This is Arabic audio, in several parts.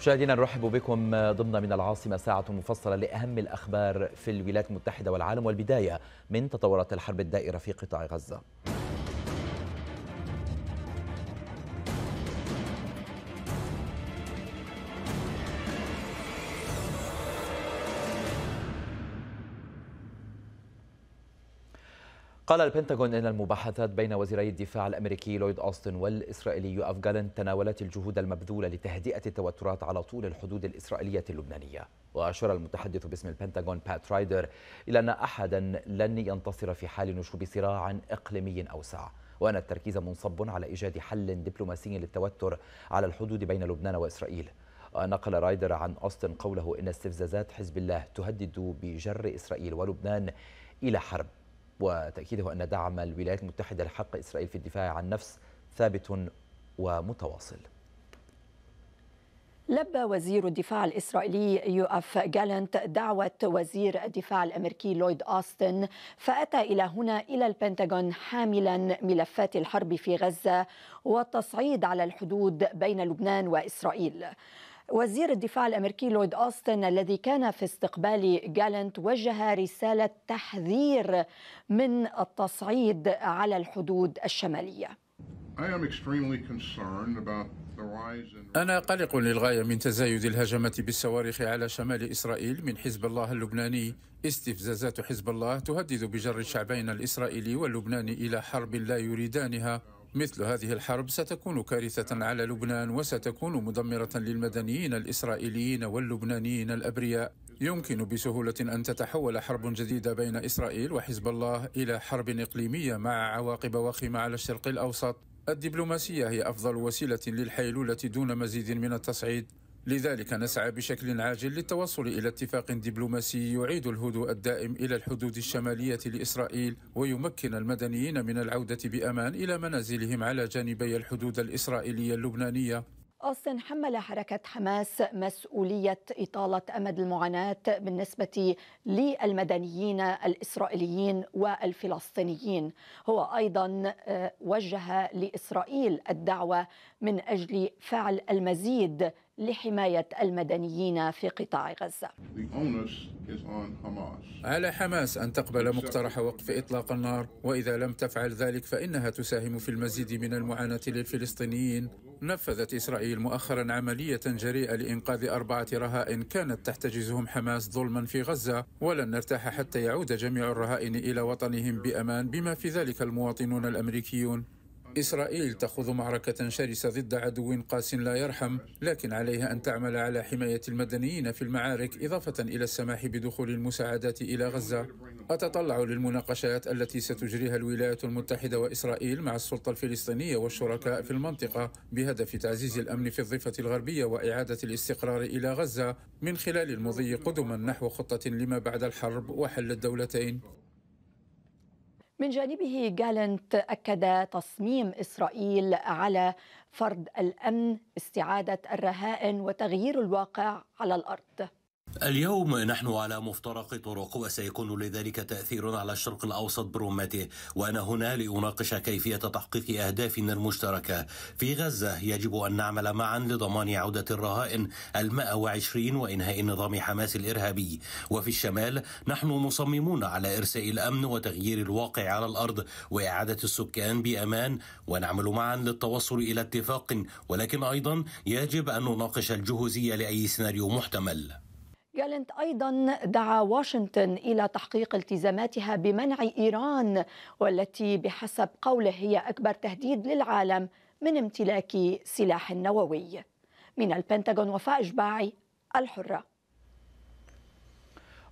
مشاهدينا نرحب بكم ضمن من العاصمة ساعة مفصلة لأهم الأخبار في الولايات المتحدة والعالم والبداية من تطورات الحرب الدائرة في قطاع غزة قال البنتاغون إن المباحثات بين وزيري الدفاع الأمريكي لويد أوستن والإسرائيلي جالن تناولت الجهود المبذولة لتهدئة التوترات على طول الحدود الإسرائيلية اللبنانية وأشار المتحدث باسم البنتاغون بات رايدر إلى أن أحدا لن ينتصر في حال نشوب صراع إقليمي أوسع وأن التركيز منصب على إيجاد حل دبلوماسي للتوتر على الحدود بين لبنان وإسرائيل نقل رايدر عن أوستن قوله إن استفزازات حزب الله تهدد بجر إسرائيل ولبنان إلى حرب وتأكيده أن دعم الولايات المتحدة لحق إسرائيل في الدفاع عن نفس ثابت ومتواصل لبى وزير الدفاع الإسرائيلي أف جالنت دعوة وزير الدفاع الأمريكي لويد أوستن فأتى إلى هنا إلى البنتاغون حاملا ملفات الحرب في غزة والتصعيد على الحدود بين لبنان وإسرائيل وزير الدفاع الامريكي لويد اوستن الذي كان في استقبال جالنت وجه رساله تحذير من التصعيد على الحدود الشماليه. أنا قلق للغاية من تزايد الهجمات بالصواريخ على شمال إسرائيل من حزب الله اللبناني استفزازات حزب الله تهدد بجر الشعبين الإسرائيلي واللبناني إلى حرب لا يريدانها مثل هذه الحرب ستكون كارثة على لبنان وستكون مدمرة للمدنيين الإسرائيليين واللبنانيين الأبرياء يمكن بسهولة أن تتحول حرب جديدة بين إسرائيل وحزب الله إلى حرب إقليمية مع عواقب وخيمة على الشرق الأوسط الدبلوماسية هي أفضل وسيلة للحيلولة دون مزيد من التصعيد لذلك نسعى بشكل عاجل للتوصل إلى اتفاق دبلوماسي يعيد الهدوء الدائم إلى الحدود الشمالية لإسرائيل ويمكن المدنيين من العودة بأمان إلى منازلهم على جانبي الحدود الإسرائيلية اللبنانية أوستن حمل حركة حماس مسؤولية إطالة أمد المعاناة بالنسبة للمدنيين الإسرائيليين والفلسطينيين هو أيضا آه، وجه لإسرائيل الدعوة من أجل فعل المزيد لحماية المدنيين في قطاع غزة على حماس أن تقبل مقترح وقف إطلاق النار وإذا لم تفعل ذلك فإنها تساهم في المزيد من المعاناة للفلسطينيين نفذت إسرائيل مؤخرا عملية جريئة لإنقاذ أربعة رهائن كانت تحتجزهم حماس ظلما في غزة ولن نرتاح حتى يعود جميع الرهائن إلى وطنهم بأمان بما في ذلك المواطنون الأمريكيون إسرائيل تخوض معركة شرسة ضد عدو قاس لا يرحم لكن عليها أن تعمل على حماية المدنيين في المعارك إضافة إلى السماح بدخول المساعدات إلى غزة أتطلع للمناقشات التي ستجريها الولايات المتحدة وإسرائيل مع السلطة الفلسطينية والشركاء في المنطقة بهدف تعزيز الأمن في الضفة الغربية وإعادة الاستقرار إلى غزة من خلال المضي قدما نحو خطة لما بعد الحرب وحل الدولتين من جانبه جالنت أكد تصميم إسرائيل على فرض الأمن استعادة الرهائن وتغيير الواقع على الأرض اليوم نحن على مفترق طرق وسيكون لذلك تأثير على الشرق الأوسط برمته وأنا هنا لأناقش كيفية تحقيق أهدافنا المشتركة في غزة يجب أن نعمل معا لضمان عودة الرهائن المائة وعشرين وإنهاء نظام حماس الإرهابي وفي الشمال نحن مصممون على إرساء الأمن وتغيير الواقع على الأرض وإعادة السكان بأمان ونعمل معا للتوصل إلى اتفاق ولكن أيضا يجب أن نناقش الجهوزية لأي سيناريو محتمل جالنت ايضا دعا واشنطن الى تحقيق التزاماتها بمنع ايران والتي بحسب قوله هي اكبر تهديد للعالم من امتلاك سلاح نووي من البنتاغون وفاء إجباعي الحرة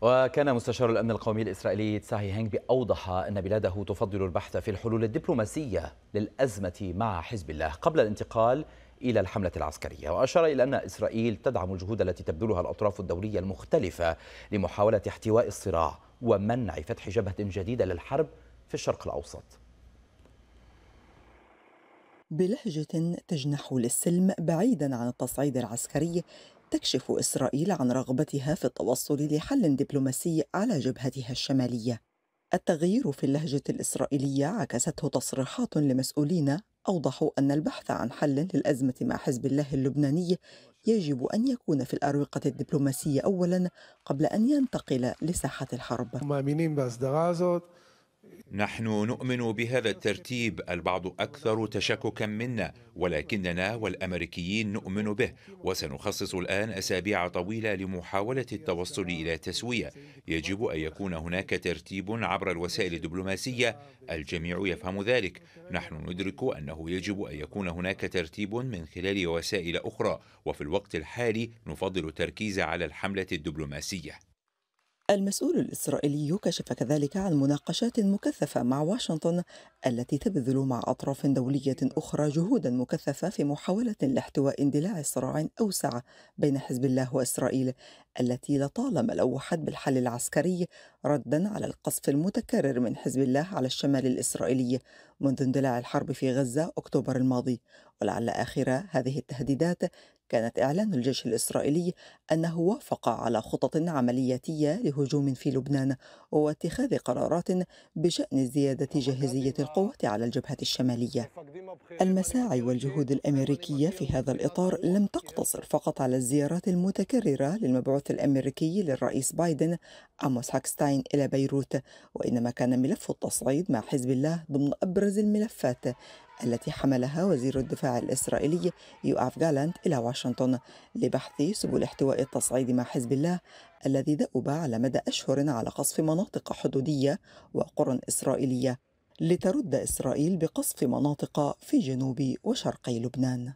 وكان مستشار الأمن القومي الإسرائيلي تساهي هينجبي أوضح أن بلاده تفضل البحث في الحلول الدبلوماسية للأزمة مع حزب الله قبل الانتقال إلى الحملة العسكرية وأشار إلى أن إسرائيل تدعم الجهود التي تبذلها الأطراف الدولية المختلفة لمحاولة احتواء الصراع ومنع فتح جبهة جديدة للحرب في الشرق الأوسط بلهجة تجنح للسلم بعيدا عن التصعيد العسكري تكشف إسرائيل عن رغبتها في التوصل لحل دبلوماسي على جبهتها الشمالية التغيير في اللهجة الإسرائيلية عكسته تصريحات لمسؤولين أوضحوا أن البحث عن حل للأزمة مع حزب الله اللبناني يجب أن يكون في الأروقة الدبلوماسية أولا قبل أن ينتقل لساحة الحرب نحن نؤمن بهذا الترتيب البعض اكثر تشككا منا ولكننا والامريكيين نؤمن به وسنخصص الان اسابيع طويله لمحاوله التوصل الى تسويه يجب ان يكون هناك ترتيب عبر الوسائل الدبلوماسيه الجميع يفهم ذلك نحن ندرك انه يجب ان يكون هناك ترتيب من خلال وسائل اخرى وفي الوقت الحالي نفضل التركيز على الحمله الدبلوماسيه المسؤول الإسرائيلي كشف كذلك عن مناقشات مكثفة مع واشنطن التي تبذل مع أطراف دولية أخرى جهودا مكثفة في محاولة لاحتواء اندلاع صراع أوسع بين حزب الله وإسرائيل التي لطالما لوحت بالحل العسكري ردا على القصف المتكرر من حزب الله على الشمال الإسرائيلي منذ اندلاع الحرب في غزة أكتوبر الماضي ولعل آخر هذه التهديدات كانت إعلان الجيش الإسرائيلي أنه وافق على خطط عملياتية لهجوم في لبنان واتخاذ قرارات بشأن زيادة جاهزية القوات على الجبهة الشمالية. المساعي والجهود الأمريكية في هذا الإطار لم تقتصر فقط على الزيارات المتكررة للمبعوث الأمريكي للرئيس بايدن أموس هاكستاين إلى بيروت، وإنما كان ملف التصعيد مع حزب الله ضمن أبرز الملفات التي حملها وزير الدفاع الإسرائيلي يؤاف جالانت إلى واشنطن لبحث سبل احتواء التصعيد مع حزب الله الذي دأب على مدى أشهر على قصف مناطق حدودية وقرى إسرائيلية لترد إسرائيل بقصف مناطق في جنوب وشرقي لبنان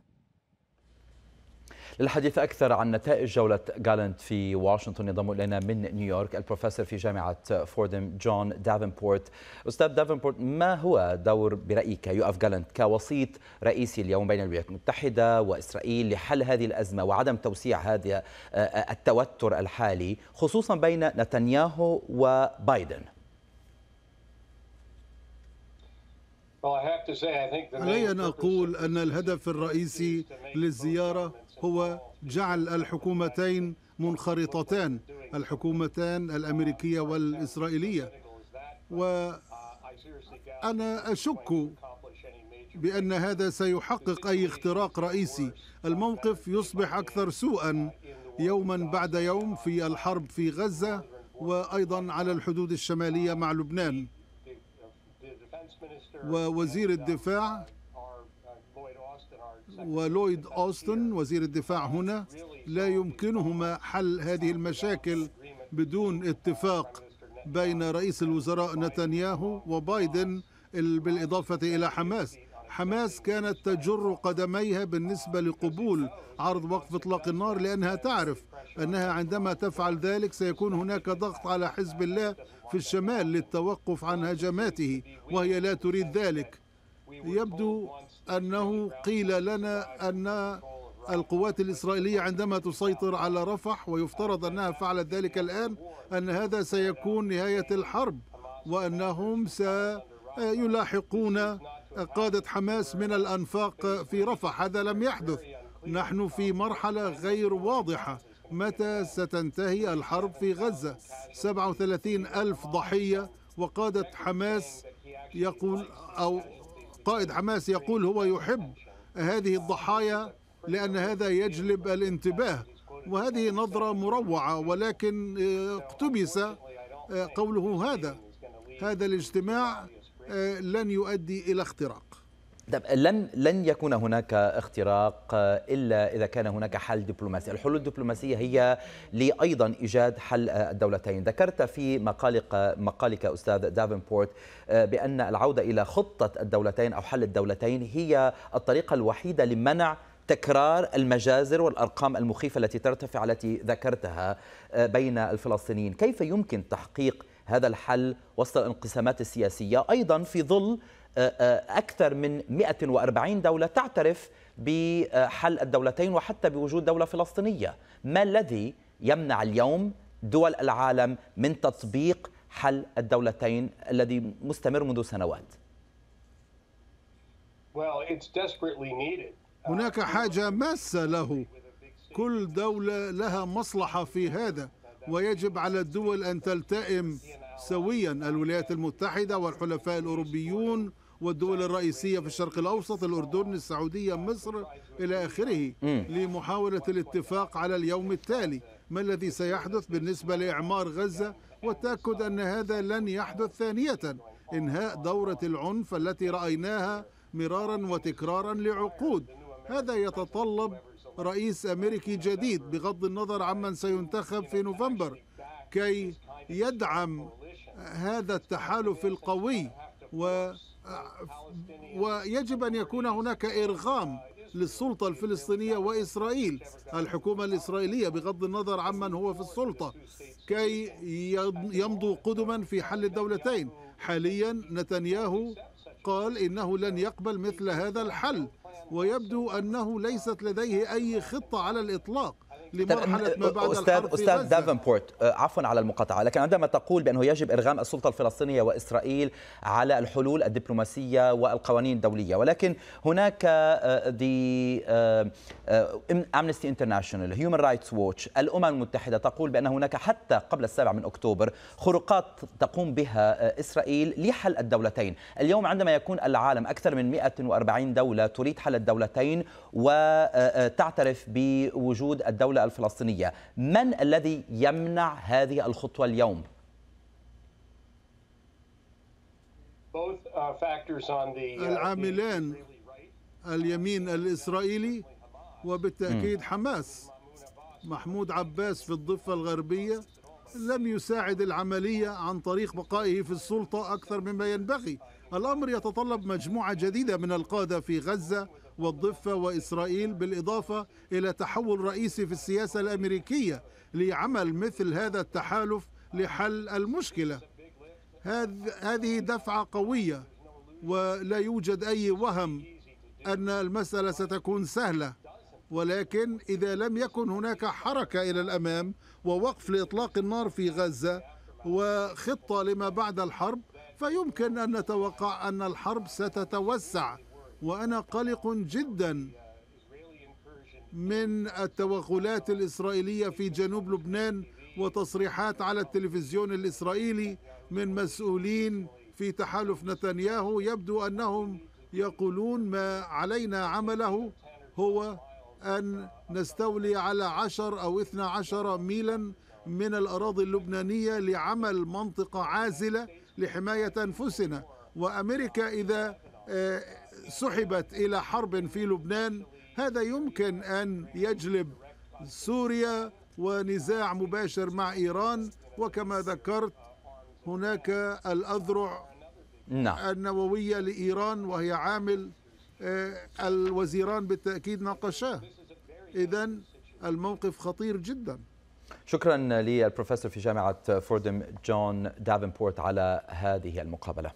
للحديث أكثر عن نتائج جولة جالنت في واشنطن ينضم إلينا من نيويورك البروفيسور في جامعة فوردم جون دافنبورت أستاذ دافنبورت ما هو دور برأيك يو أف جالنت كوسيط رئيسي اليوم بين الولايات المتحدة وإسرائيل لحل هذه الأزمة وعدم توسيع هذا آه، آه، التوتر الحالي خصوصا بين نتنياهو وبايدن علي أن أقول أن الهدف الرئيسي للزيارة هو جعل الحكومتين منخرطتان الحكومتان الأمريكية والإسرائيلية وأنا أشك بأن هذا سيحقق أي اختراق رئيسي الموقف يصبح أكثر سوءا يوما بعد يوم في الحرب في غزة وأيضا على الحدود الشمالية مع لبنان ووزير الدفاع ولويد أوستن وزير الدفاع هنا لا يمكنهما حل هذه المشاكل بدون اتفاق بين رئيس الوزراء نتنياهو وبايدن بالإضافة إلى حماس حماس كانت تجر قدميها بالنسبة لقبول عرض وقف اطلاق النار لأنها تعرف أنها عندما تفعل ذلك سيكون هناك ضغط على حزب الله في الشمال للتوقف عن هجماته وهي لا تريد ذلك يبدو أنه قيل لنا أن القوات الإسرائيلية عندما تسيطر على رفح ويفترض أنها فعلت ذلك الآن أن هذا سيكون نهاية الحرب وأنهم سيلاحقون قادة حماس من الأنفاق في رفح هذا لم يحدث نحن في مرحلة غير واضحة متى ستنتهي الحرب في غزة 37 ألف ضحية وقادة حماس يقول أو قائد حماس يقول هو يحب هذه الضحايا لأن هذا يجلب الانتباه وهذه نظرة مروعة ولكن آه، اقتبس آه، قوله هذا هذا الاجتماع آه، لن يؤدي إلى اختراق طيب، لن لن يكون هناك اختراق آه، الا اذا كان هناك حل دبلوماسي، الحلول الدبلوماسيه هي لايضا ايجاد حل آه، الدولتين، ذكرت في مقالك آه، مقالك استاذ دافنبورت بان العوده الى خطه الدولتين او حل الدولتين هي الطريقه الوحيده لمنع تكرار المجازر والارقام المخيفه التي ترتفع التي ذكرتها بين الفلسطينيين، كيف يمكن تحقيق هذا الحل وسط الانقسامات السياسية أيضا في ظل آه، آه، أكثر من 140 دولة تعترف بحل الدولتين وحتى بوجود دولة فلسطينية ما الذي يمنع اليوم دول العالم من تطبيق حل الدولتين الذي مستمر منذ سنوات هناك uh, حاجة ماسة له كل دولة لها مصلحة في هذا ويجب على الدول أن تلتئم سويا الولايات المتحدة والحلفاء الأوروبيون والدول الرئيسية في الشرق الأوسط الأردن السعودية مصر إلى آخره لمحاولة الاتفاق على اليوم التالي ما الذي سيحدث بالنسبة لإعمار غزة والتأكد أن هذا لن يحدث ثانية إنهاء دورة العنف التي رأيناها مرارا وتكرارا لعقود هذا يتطلب رئيس أمريكي جديد بغض النظر عمن سينتخب في نوفمبر كي يدعم هذا التحالف القوي و ويجب أن يكون هناك إرغام للسلطة الفلسطينية وإسرائيل الحكومة الإسرائيلية بغض النظر عمن هو في السلطة كي يمضوا قدما في حل الدولتين حاليا نتنياهو قال إنه لن يقبل مثل هذا الحل ويبدو أنه ليست لديه أي خطة على الإطلاق لمرحله ما بعد استاذ استاذ دافنبورت آه، عفوا على المقاطعه لكن عندما تقول بانه يجب ارغام السلطه الفلسطينيه واسرائيل على الحلول الدبلوماسيه والقوانين الدوليه ولكن هناك دي امنستي انترناشونال هيومن رايتس ووتش الامم المتحده تقول بان هناك حتى قبل السابع من اكتوبر خروقات تقوم بها آه، اسرائيل لحل الدولتين اليوم عندما يكون العالم اكثر من 140 دوله تريد حل الدولتين وتعترف آه، بوجود الدوله الدولة الفلسطينية من الذي يمنع هذه الخطوة اليوم؟ uh, uh, العاملان اليمين الإسرائيلي وبالتأكيد حماس محمود عباس في الضفة الغربية لم يساعد العملية عن طريق بقائه في السلطة أكثر مما ينبغي الأمر يتطلب مجموعة جديدة من القادة في غزة والضفة وإسرائيل بالإضافة إلى تحول رئيسي في السياسة الأمريكية لعمل مثل هذا التحالف لحل المشكلة هذه دفعة قوية ولا يوجد أي وهم أن المسألة ستكون سهلة ولكن إذا لم يكن هناك حركة إلى الأمام ووقف لإطلاق النار في غزة وخطة لما بعد الحرب فيمكن أن نتوقع أن الحرب ستتوسع وأنا قلق جدا من التوغلات الإسرائيلية في جنوب لبنان وتصريحات على التلفزيون الإسرائيلي من مسؤولين في تحالف نتنياهو يبدو أنهم يقولون ما علينا عمله هو أن نستولي على عشر أو اثنى عشر ميلا من الأراضي اللبنانية لعمل منطقة عازلة لحماية أنفسنا وأمريكا إذا آه، سحبت الى حرب في لبنان هذا يمكن ان يجلب سوريا ونزاع مباشر مع ايران وكما ذكرت هناك الاذرع نعم. النوويه لايران وهي عامل آه، الوزيران بالتاكيد ناقشاه اذا الموقف خطير جدا شكرا للبروفيسور في جامعه فوردم جون دافنبورت على هذه المقابله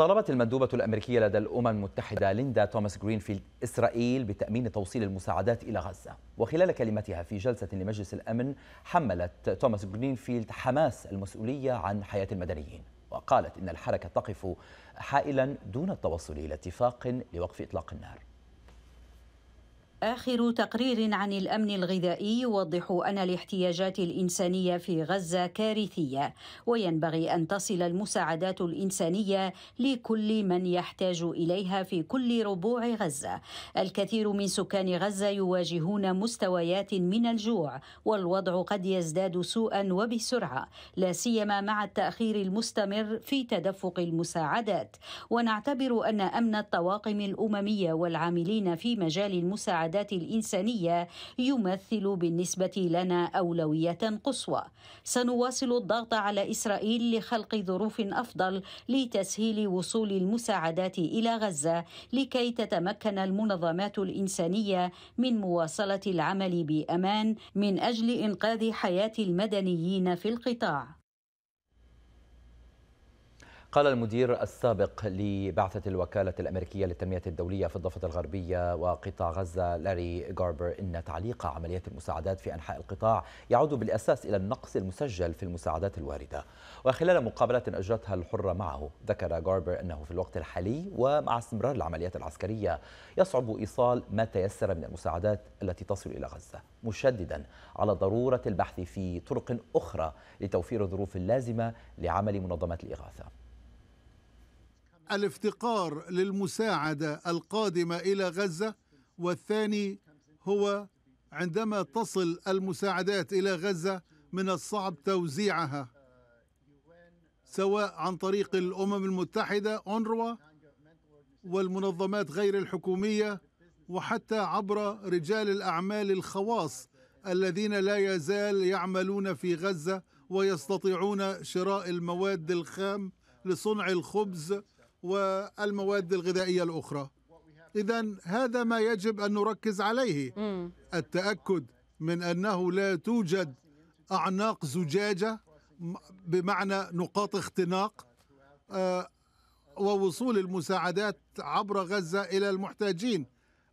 طالبت المندوبة الأمريكية لدى الأمم المتحدة ليندا توماس جرينفيلد إسرائيل بتأمين توصيل المساعدات إلى غزة وخلال كلمتها في جلسة لمجلس الأمن حملت توماس جرينفيلد حماس المسؤولية عن حياة المدنيين وقالت إن الحركة تقف حائلا دون التوصل إلى اتفاق لوقف إطلاق النار آخر تقرير عن الأمن الغذائي يوضح أن الاحتياجات الإنسانية في غزة كارثية وينبغي أن تصل المساعدات الإنسانية لكل من يحتاج إليها في كل ربوع غزة الكثير من سكان غزة يواجهون مستويات من الجوع والوضع قد يزداد سوءا وبسرعة لا سيما مع التأخير المستمر في تدفق المساعدات ونعتبر أن أمن الطواقم الأممية والعاملين في مجال المساعدات السعادات الانسانيه يمثل بالنسبه لنا اولويه قصوى سنواصل الضغط على اسرائيل لخلق ظروف افضل لتسهيل وصول المساعدات الى غزه لكي تتمكن المنظمات الانسانيه من مواصله العمل بامان من اجل انقاذ حياه المدنيين في القطاع قال المدير السابق لبعثة الوكالة الأمريكية للتنمية الدولية في الضفة الغربية وقطاع غزة لاري جاربر إن تعليق عمليات المساعدات في أنحاء القطاع يعود بالأساس إلى النقص المسجل في المساعدات الواردة وخلال مقابلة أجرتها الحرة معه ذكر جاربر أنه في الوقت الحالي ومع استمرار العمليات العسكرية يصعب إيصال ما تيسر من المساعدات التي تصل إلى غزة مشددا على ضرورة البحث في طرق أخرى لتوفير الظروف اللازمة لعمل منظمات الإغاثة الافتقار للمساعدة القادمة إلى غزة والثاني هو عندما تصل المساعدات إلى غزة من الصعب توزيعها سواء عن طريق الأمم المتحدة أونروا والمنظمات غير الحكومية وحتى عبر رجال الأعمال الخواص الذين لا يزال يعملون في غزة ويستطيعون شراء المواد الخام لصنع الخبز والمواد الغذائية الأخرى إذا هذا ما يجب أن نركز عليه التأكد من أنه لا توجد أعناق زجاجة بمعنى نقاط اختناق آه، ووصول المساعدات عبر غزة إلى المحتاجين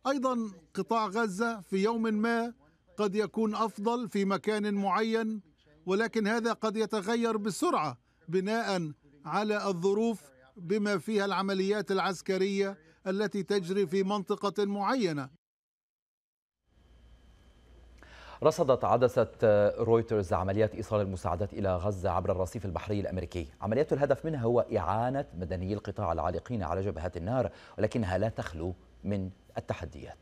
أيضا قطاع غزة في يوم ما قد يكون أفضل في مكان معين ولكن هذا قد يتغير بسرعة بناء على الظروف بما فيها العمليات العسكريه التي تجري في منطقه معينه رصدت عدسة رويترز عمليات إيصال المساعدات إلى غزة عبر الرصيف البحري الأمريكي عمليات الهدف منها هو إعانة مدني القطاع العالقين على جبهات النار ولكنها لا تخلو من التحديات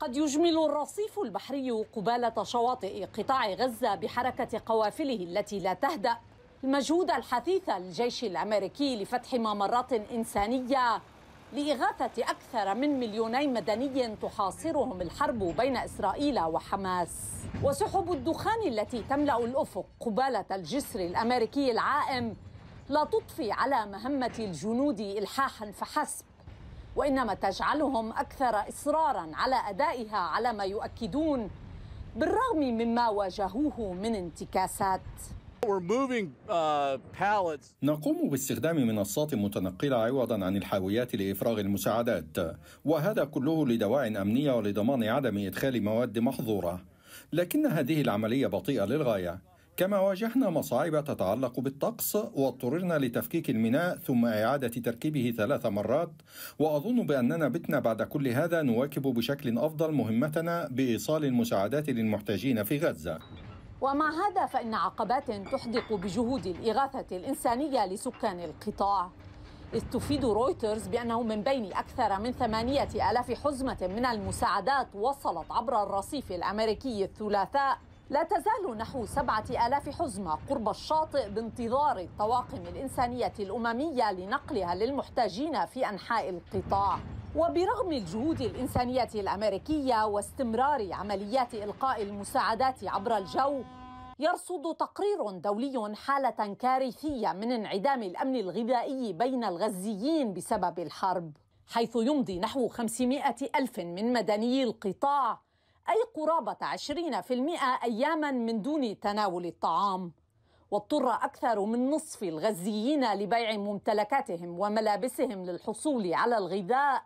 قد يجمل الرصيف البحري قبالة شواطئ قطاع غزة بحركة قوافله التي لا تهدأ المجهود الحثيث للجيش الامريكي لفتح ممرات انسانيه لاغاثه اكثر من مليوني مدني تحاصرهم الحرب بين اسرائيل وحماس وسحب الدخان التي تملا الافق قباله الجسر الامريكي العائم لا تضفي على مهمه الجنود الحاحا فحسب وانما تجعلهم اكثر اصرارا على ادائها على ما يؤكدون بالرغم مما واجهوه من انتكاسات Uh, نقوم باستخدام منصات متنقلة عوضا عن الحاويات لإفراغ المساعدات وهذا كله لدواع أمنية ولضمان عدم إدخال مواد محظورة لكن هذه العملية بطيئة للغاية كما واجهنا مصاعب تتعلق بالطقس واضطررنا لتفكيك الميناء ثم إعادة تركيبه ثلاث مرات وأظن بأننا بتنا بعد كل هذا نواكب بشكل أفضل مهمتنا بإيصال المساعدات للمحتاجين في غزة ومع هذا فإن عقبات تحدق بجهود الإغاثة الإنسانية لسكان القطاع إذ تفيد رويترز بأنه من بين أكثر من ثمانية ألاف حزمة من المساعدات وصلت عبر الرصيف الأمريكي الثلاثاء لا تزال نحو سبعة آلاف حزمة قرب الشاطئ بانتظار الطواقم الإنسانية الأممية لنقلها للمحتاجين في أنحاء القطاع وبرغم الجهود الإنسانية الأمريكية واستمرار عمليات إلقاء المساعدات عبر الجو يرصد تقرير دولي حالة كارثية من انعدام الأمن الغذائي بين الغزيين بسبب الحرب حيث يمضي نحو 500 ألف من مدني القطاع أي قرابة 20% أياما من دون تناول الطعام واضطر أكثر من نصف الغزيين لبيع ممتلكاتهم وملابسهم للحصول على الغذاء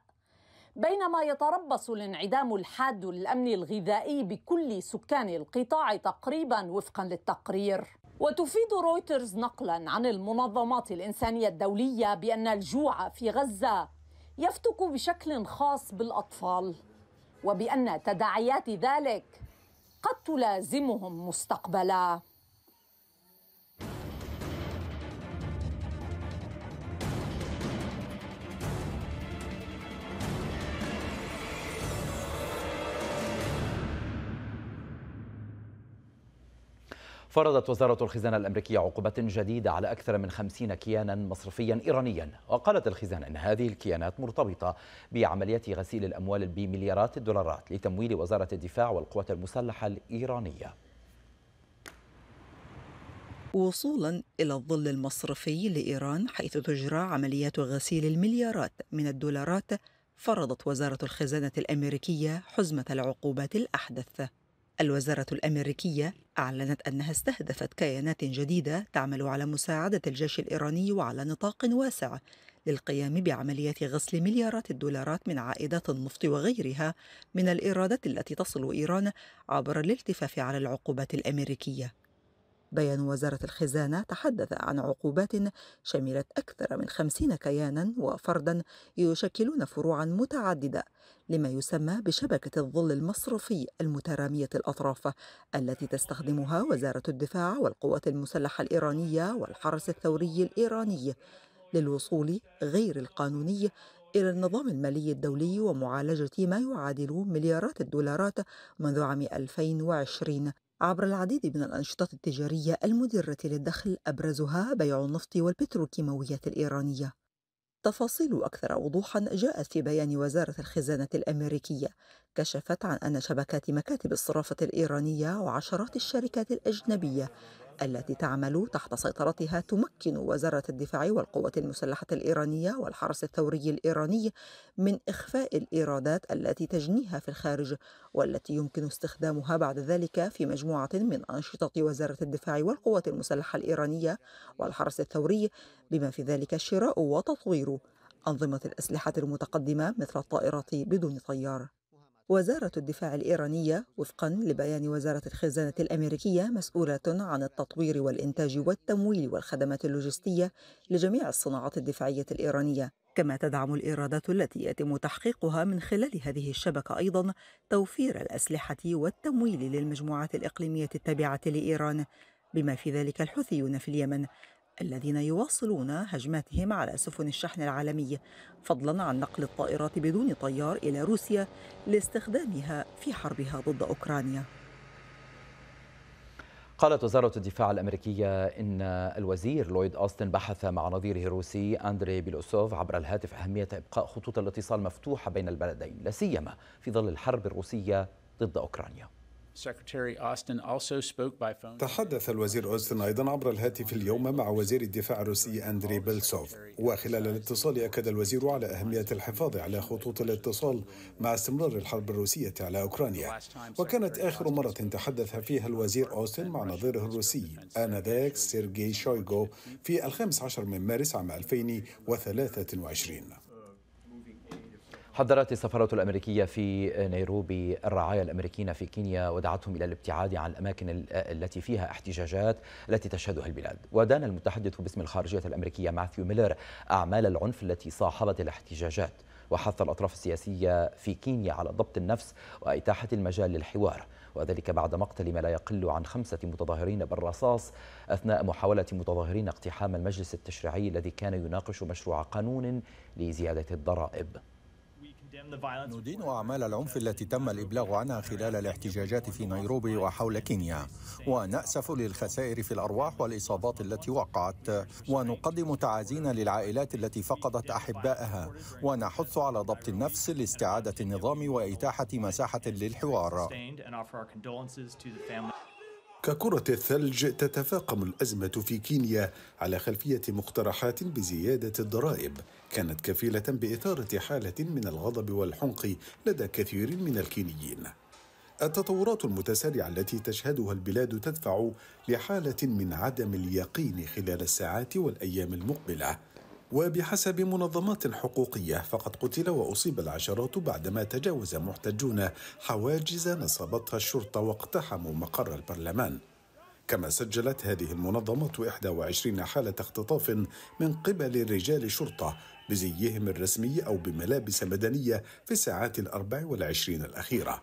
بينما يتربص الانعدام الحاد للأمن الغذائي بكل سكان القطاع تقريبا وفقا للتقرير وتفيد رويترز نقلا عن المنظمات الإنسانية الدولية بأن الجوع في غزة يفتك بشكل خاص بالأطفال وبأن تداعيات ذلك قد تلازمهم مستقبلا فرضت وزارة الخزانة الأمريكية عقوبات جديدة على أكثر من خمسين كيانا مصرفيا إيرانيا وقالت الخزانة أن هذه الكيانات مرتبطة بعمليات غسيل الأموال بمليارات الدولارات لتمويل وزارة الدفاع والقوات المسلحة الإيرانية وصولا الى الظل المصرفي لايران حيث تجرى عمليات غسيل المليارات من الدولارات فرضت وزاره الخزانه الامريكيه حزمه العقوبات الاحدث الوزارة الأمريكية أعلنت أنها استهدفت كيانات جديدة تعمل على مساعدة الجيش الإيراني وعلى نطاق واسع للقيام بعمليات غسل مليارات الدولارات من عائدات النفط وغيرها من الإيرادات التي تصل إيران عبر الالتفاف على العقوبات الأمريكية. بيان وزارة الخزانة تحدث عن عقوبات شملت أكثر من خمسين كيانا وفردا يشكلون فروعا متعددة لما يسمى بشبكة الظل المصرفي المترامية الأطراف التي تستخدمها وزارة الدفاع والقوات المسلحة الإيرانية والحرس الثوري الإيراني للوصول غير القانوني إلى النظام المالي الدولي ومعالجة ما يعادل مليارات الدولارات منذ عام 2020 عبر العديد من الأنشطة التجارية المدرة للدخل أبرزها بيع النفط والبتروكيماويات الإيرانية. تفاصيل أكثر وضوحا جاءت في بيان وزارة الخزانة الأمريكية كشفت عن أن شبكات مكاتب الصرافة الإيرانية وعشرات الشركات الأجنبية التي تعمل تحت سيطرتها تمكن وزارة الدفاع والقوات المسلحة الإيرانية والحرس الثوري الإيراني من إخفاء الإيرادات التي تجنيها في الخارج والتي يمكن استخدامها بعد ذلك في مجموعة من أنشطة وزارة الدفاع والقوات المسلحة الإيرانية والحرس الثوري بما في ذلك شراء وتطوير أنظمة الأسلحة المتقدمة مثل الطائرات بدون طيار وزارة الدفاع الإيرانية وفقا لبيان وزارة الخزانة الأمريكية مسؤولة عن التطوير والإنتاج والتمويل والخدمات اللوجستية لجميع الصناعات الدفاعية الإيرانية كما تدعم الإيرادات التي يتم تحقيقها من خلال هذه الشبكة أيضا توفير الأسلحة والتمويل للمجموعات الإقليمية التابعة لإيران بما في ذلك الحوثيون في اليمن الذين يواصلون هجماتهم على سفن الشحن العالمي فضلا عن نقل الطائرات بدون طيار الى روسيا لاستخدامها في حربها ضد اوكرانيا قالت وزارة الدفاع الأمريكية إن الوزير لويد أوستن بحث مع نظيره الروسي أندري بيلوسوف عبر الهاتف أهمية إبقاء خطوط الاتصال مفتوحة بين البلدين لا سيما في ظل الحرب الروسية ضد أوكرانيا تحدث الوزير أوستن أيضا عبر الهاتف اليوم مع وزير الدفاع الروسي أندري بيلسوف وخلال الاتصال أكد الوزير على أهمية الحفاظ على خطوط الاتصال مع استمرار الحرب الروسية على أوكرانيا وكانت آخر مرة تحدث فيها الوزير أوستن مع نظيره الروسي آنذاك سيرجي شويغو في الخامس عشر من مارس عام 2023 حذرت السفارة الأمريكية في نيروبي الرعايا الأمريكيين في كينيا ودعتهم إلى الابتعاد عن الأماكن التي فيها احتجاجات التي تشهدها البلاد ودان المتحدث باسم الخارجية الأمريكية ماثيو ميلر أعمال العنف التي صاحبت الاحتجاجات وحث الأطراف السياسية في كينيا على ضبط النفس وإتاحة المجال للحوار وذلك بعد مقتل ما لا يقل عن خمسة متظاهرين بالرصاص أثناء محاولة متظاهرين اقتحام المجلس التشريعي الذي كان يناقش مشروع قانون لزيادة الضرائب ندين أعمال العنف التي تم الإبلاغ عنها خلال الاحتجاجات في نيروبي وحول كينيا ونأسف للخسائر في الأرواح والإصابات التي وقعت ونقدم تعازينا للعائلات التي فقدت أحبائها ونحث على ضبط النفس لاستعادة النظام وإتاحة مساحة للحوار ككرة الثلج تتفاقم الأزمة في كينيا على خلفية مقترحات بزيادة الضرائب كانت كفيلة بإثارة حالة من الغضب والحنق لدى كثير من الكينيين. التطورات المتسارعة التي تشهدها البلاد تدفع لحالة من عدم اليقين خلال الساعات والأيام المقبلة وبحسب منظمات حقوقية فقد قتل وأصيب العشرات بعدما تجاوز محتجون حواجز نصبتها الشرطة واقتحموا مقر البرلمان كما سجلت هذه المنظمات 21 حالة اختطاف من قبل رجال شرطة بزيهم الرسمي أو بملابس مدنية في الساعات الأربع والعشرين الأخيرة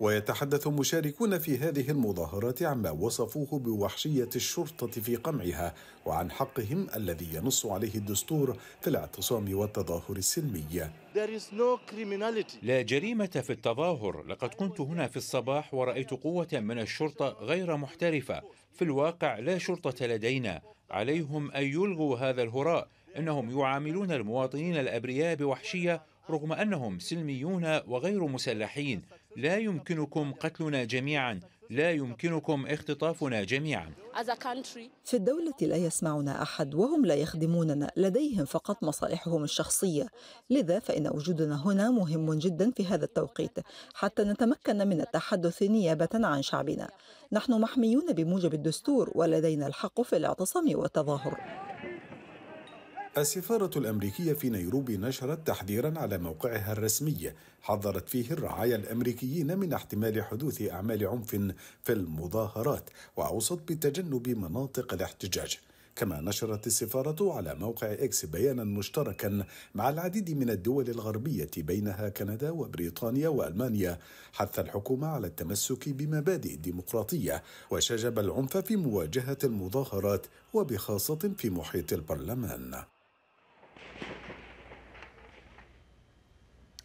ويتحدث مشاركون في هذه المظاهرات عما وصفوه بوحشيه الشرطه في قمعها وعن حقهم الذي ينص عليه الدستور في الاعتصام والتظاهر السلمي لا جريمه في التظاهر لقد كنت هنا في الصباح ورايت قوه من الشرطه غير محترفه في الواقع لا شرطه لدينا عليهم ان يلغوا هذا الهراء انهم يعاملون المواطنين الابرياء بوحشيه رغم انهم سلميون وغير مسلحين لا يمكنكم قتلنا جميعا لا يمكنكم اختطافنا جميعا في الدولة لا يسمعنا أحد وهم لا يخدموننا لديهم فقط مصالحهم الشخصية لذا فإن وجودنا هنا مهم جدا في هذا التوقيت حتى نتمكن من التحدث نيابة عن شعبنا نحن محميون بموجب الدستور ولدينا الحق في الاعتصام والتظاهر السفارة الأمريكية في نيروبي نشرت تحذيرا على موقعها الرسمي حذرت فيه الرعايا الأمريكيين من احتمال حدوث أعمال عنف في المظاهرات وأوصت بتجنب مناطق الاحتجاج كما نشرت السفارة على موقع إكس بيانا مشتركا مع العديد من الدول الغربية بينها كندا وبريطانيا وألمانيا حث الحكومة على التمسك بمبادئ الديمقراطية وشجب العنف في مواجهة المظاهرات وبخاصة في محيط البرلمان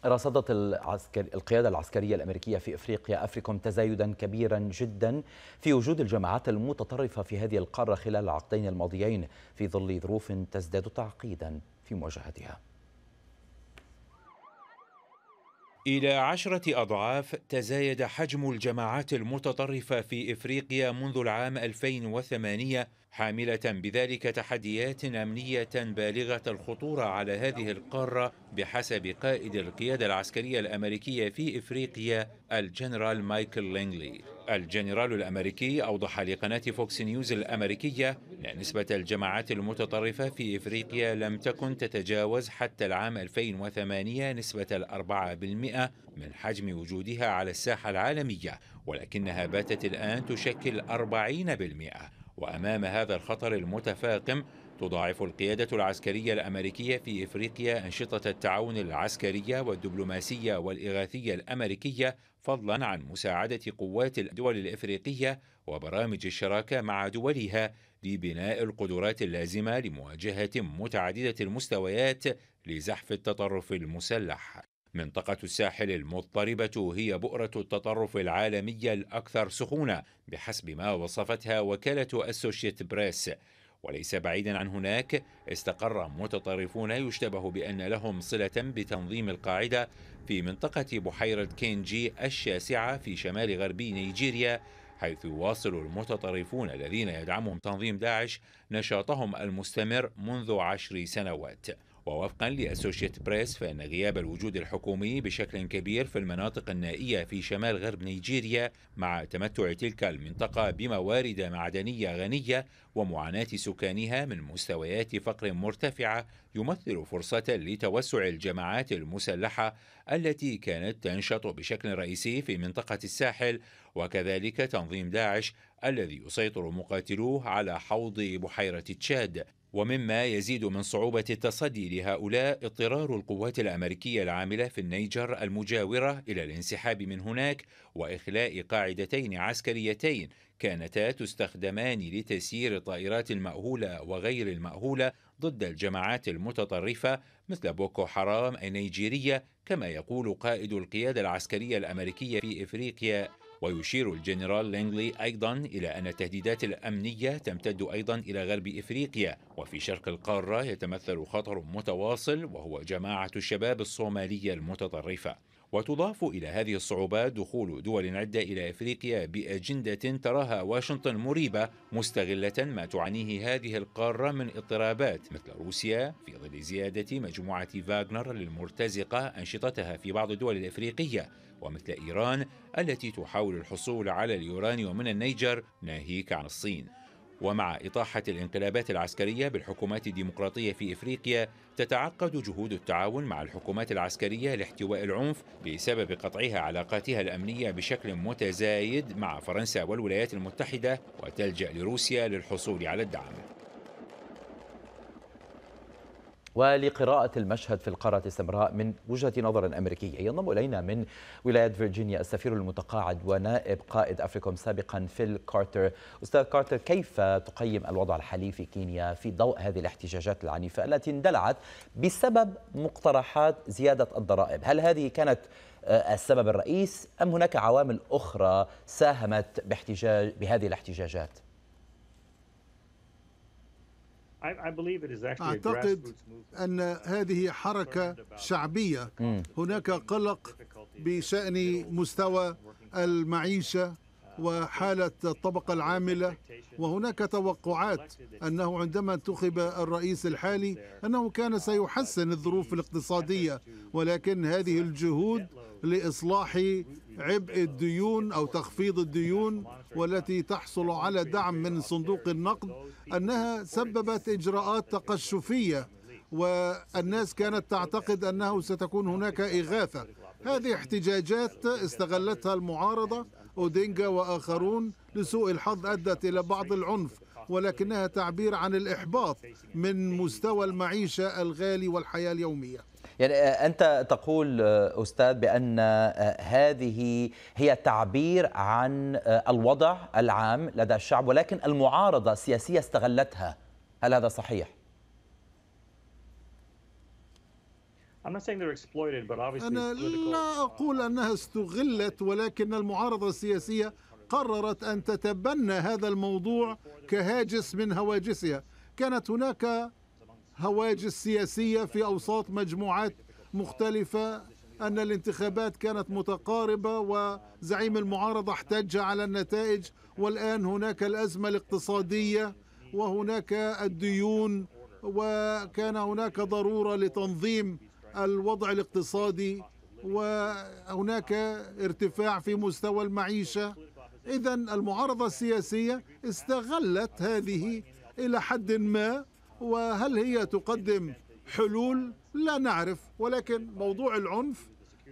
رصدت العسكر القيادة العسكرية الأمريكية في إفريقيا أفريكوم تزايدا كبيرا جدا في وجود الجماعات المتطرفة في هذه القارة خلال العقدين الماضيين في ظل ظروف تزداد تعقيدا في مواجهتها إلى عشرة أضعاف تزايد حجم الجماعات المتطرفة في إفريقيا منذ العام 2008 حاملة بذلك تحديات أمنية بالغة الخطورة على هذه القارة بحسب قائد القيادة العسكرية الأمريكية في إفريقيا الجنرال مايكل لينغلي الجنرال الأمريكي أوضح لقناة فوكس نيوز الأمريكية أن نسبة الجماعات المتطرفة في إفريقيا لم تكن تتجاوز حتى العام 2008 نسبة الأربعة بالمئة من حجم وجودها على الساحة العالمية ولكنها باتت الآن تشكل 40 بالمئة وأمام هذا الخطر المتفاقم تضاعف القيادة العسكرية الأمريكية في إفريقيا أنشطة التعاون العسكرية والدبلوماسية والإغاثية الأمريكية فضلا عن مساعدة قوات الدول الإفريقية وبرامج الشراكة مع دولها لبناء القدرات اللازمة لمواجهة متعددة المستويات لزحف التطرف المسلح منطقة الساحل المضطربة هي بؤرة التطرف العالمية الأكثر سخونة بحسب ما وصفتها وكالة أسوشيت بريس وليس بعيدا عن هناك استقر متطرفون يشتبه بأن لهم صلة بتنظيم القاعدة في منطقة بحيرة كينجي الشاسعة في شمال غربي نيجيريا حيث يواصل المتطرفون الذين يدعمهم تنظيم داعش نشاطهم المستمر منذ عشر سنوات ووفقا لأسوشيت بريس فإن غياب الوجود الحكومي بشكل كبير في المناطق النائية في شمال غرب نيجيريا مع تمتع تلك المنطقة بموارد معدنية غنية ومعاناة سكانها من مستويات فقر مرتفعة يمثل فرصة لتوسع الجماعات المسلحة التي كانت تنشط بشكل رئيسي في منطقة الساحل وكذلك تنظيم داعش الذي يسيطر مقاتلوه على حوض بحيرة تشاد ومما يزيد من صعوبة التصدي لهؤلاء اضطرار القوات الأمريكية العاملة في النيجر المجاورة إلى الانسحاب من هناك وإخلاء قاعدتين عسكريتين كانتا تستخدمان لتسيير الطائرات المأهولة وغير المأهولة ضد الجماعات المتطرفة مثل بوكو حرام النيجيرية كما يقول قائد القيادة العسكرية الأمريكية في إفريقيا ويشير الجنرال لينغلي أيضا إلى أن التهديدات الأمنية تمتد أيضا إلى غرب إفريقيا وفي شرق القارة يتمثل خطر متواصل وهو جماعة الشباب الصومالية المتطرفة وتضاف إلى هذه الصعوبات دخول دول عدة إلى إفريقيا بأجندة تراها واشنطن مريبة مستغلة ما تعنيه هذه القارة من اضطرابات مثل روسيا في ظل زيادة مجموعة فاغنر للمرتزقة أنشطتها في بعض الدول الإفريقية ومثل إيران التي تحاول الحصول على اليورانيوم من النيجر ناهيك عن الصين ومع إطاحة الانقلابات العسكرية بالحكومات الديمقراطية في إفريقيا تتعقد جهود التعاون مع الحكومات العسكرية لاحتواء العنف بسبب قطعها علاقاتها الأمنية بشكل متزايد مع فرنسا والولايات المتحدة وتلجأ لروسيا للحصول على الدعم ولقراءة المشهد في القارة السمراء من وجهة نظر أمريكية ينضم إلينا من ولاية فيرجينيا السفير المتقاعد ونائب قائد أفريكوم سابقا فيل كارتر أستاذ كارتر كيف تقيم الوضع الحالي في كينيا في ضوء هذه الاحتجاجات العنيفة التي اندلعت بسبب مقترحات زيادة الضرائب هل هذه كانت آه، السبب الرئيس أم هناك عوامل أخرى ساهمت باحتجاج بهذه الاحتجاجات؟ أعتقد أن هذه حركة شعبية هناك قلق بشأن مستوى المعيشة uh, وحالة الطبقة العاملة وهناك توقعات أنه عندما انتخب الرئيس الحالي أنه كان سيحسن الظروف الاقتصادية ولكن هذه الجهود لإصلاح عبء الديون أو تخفيض الديون والتي تحصل على دعم من صندوق النقد أنها سببت إجراءات تقشفية والناس كانت تعتقد أنه ستكون هناك إغاثة هذه احتجاجات استغلتها المعارضة أودينجا وآخرون لسوء الحظ أدت إلى بعض العنف ولكنها تعبير عن الإحباط من مستوى المعيشة الغالي والحياة اليومية يعني آه، أنت تقول آه، أستاذ بأن آه، هذه هي تعبير عن الوضع العام لدى الشعب ولكن المعارضة السياسية استغلتها هل هذا صحيح؟ أنا لا أقول أنها استغلت ولكن المعارضة السياسية قررت أن تتبنى هذا الموضوع كهاجس من هواجسها كانت هناك هواجس سياسية في أوساط مجموعات مختلفة أن الانتخابات كانت متقاربة وزعيم المعارضة احتج على النتائج والآن هناك الأزمة الاقتصادية وهناك الديون وكان هناك ضرورة لتنظيم الوضع الاقتصادي وهناك ارتفاع في مستوى المعيشة إذا المعارضة السياسية استغلت هذه إلى حد ما وهل هي تقدم حلول لا نعرف ولكن موضوع العنف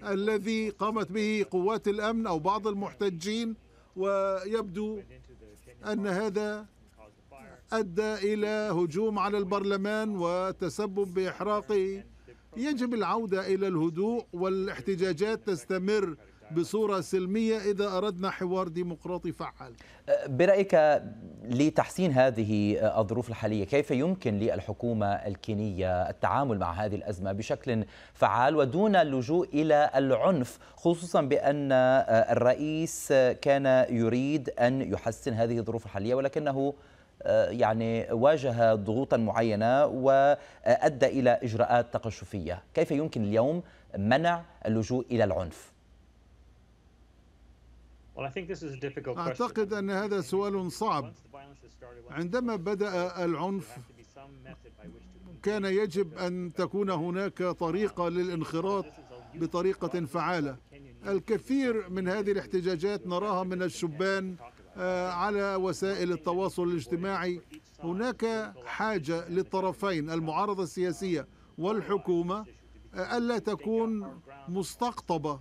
الذي قامت به قوات الامن او بعض المحتجين ويبدو ان هذا ادى الى هجوم على البرلمان وتسبب باحراقه يجب العوده الى الهدوء والاحتجاجات تستمر بصورة سلمية إذا أردنا حوار ديمقراطي فعال برأيك لتحسين هذه الظروف الحالية كيف يمكن للحكومة الكينية التعامل مع هذه الأزمة بشكل فعال ودون اللجوء إلى العنف خصوصا بأن الرئيس كان يريد أن يحسن هذه الظروف الحالية ولكنه يعني واجه ضغوطا معينه وادى الى اجراءات تقشفيه، كيف يمكن اليوم منع اللجوء الى العنف؟ أعتقد أن هذا سؤال صعب عندما بدأ العنف كان يجب أن تكون هناك طريقة للانخراط بطريقة فعالة الكثير من هذه الاحتجاجات نراها من الشبان آه، على وسائل التواصل الاجتماعي هناك حاجة للطرفين المعارضة السياسية والحكومة آه، ألا تكون مستقطبة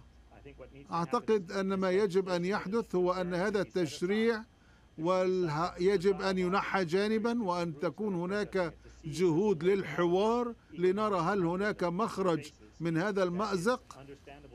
أعتقد أن ما يجب أن يحدث هو أن هذا التشريع يجب أن ينحى جانبا وأن تكون هناك جهود للحوار لنرى هل هناك مخرج من هذا المأزق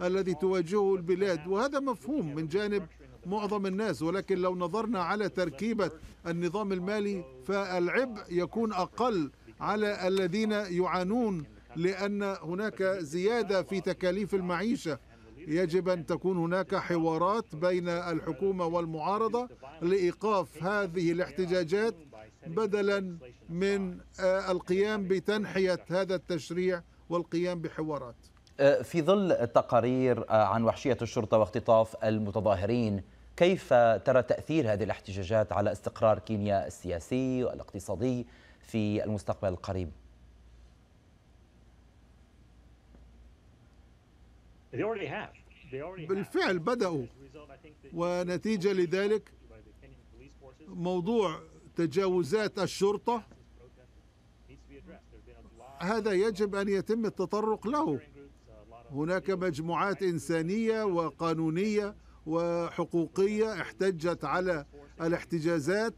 الذي تواجهه البلاد وهذا مفهوم من جانب معظم الناس ولكن لو نظرنا على تركيبة النظام المالي فالعبء يكون أقل على الذين يعانون لأن هناك زيادة في تكاليف المعيشة يجب أن تكون هناك حوارات بين الحكومة والمعارضة لإيقاف هذه الاحتجاجات بدلا من آه، القيام بتنحية هذا التشريع والقيام بحوارات آه، في ظل تقارير آه، عن وحشية الشرطة واختطاف المتظاهرين كيف ترى تأثير هذه الاحتجاجات على استقرار كينيا السياسي والاقتصادي في المستقبل القريب؟ بالفعل بدأوا ونتيجة لذلك موضوع تجاوزات الشرطة هذا يجب أن يتم التطرق له هناك مجموعات إنسانية وقانونية وحقوقية احتجت على الاحتجازات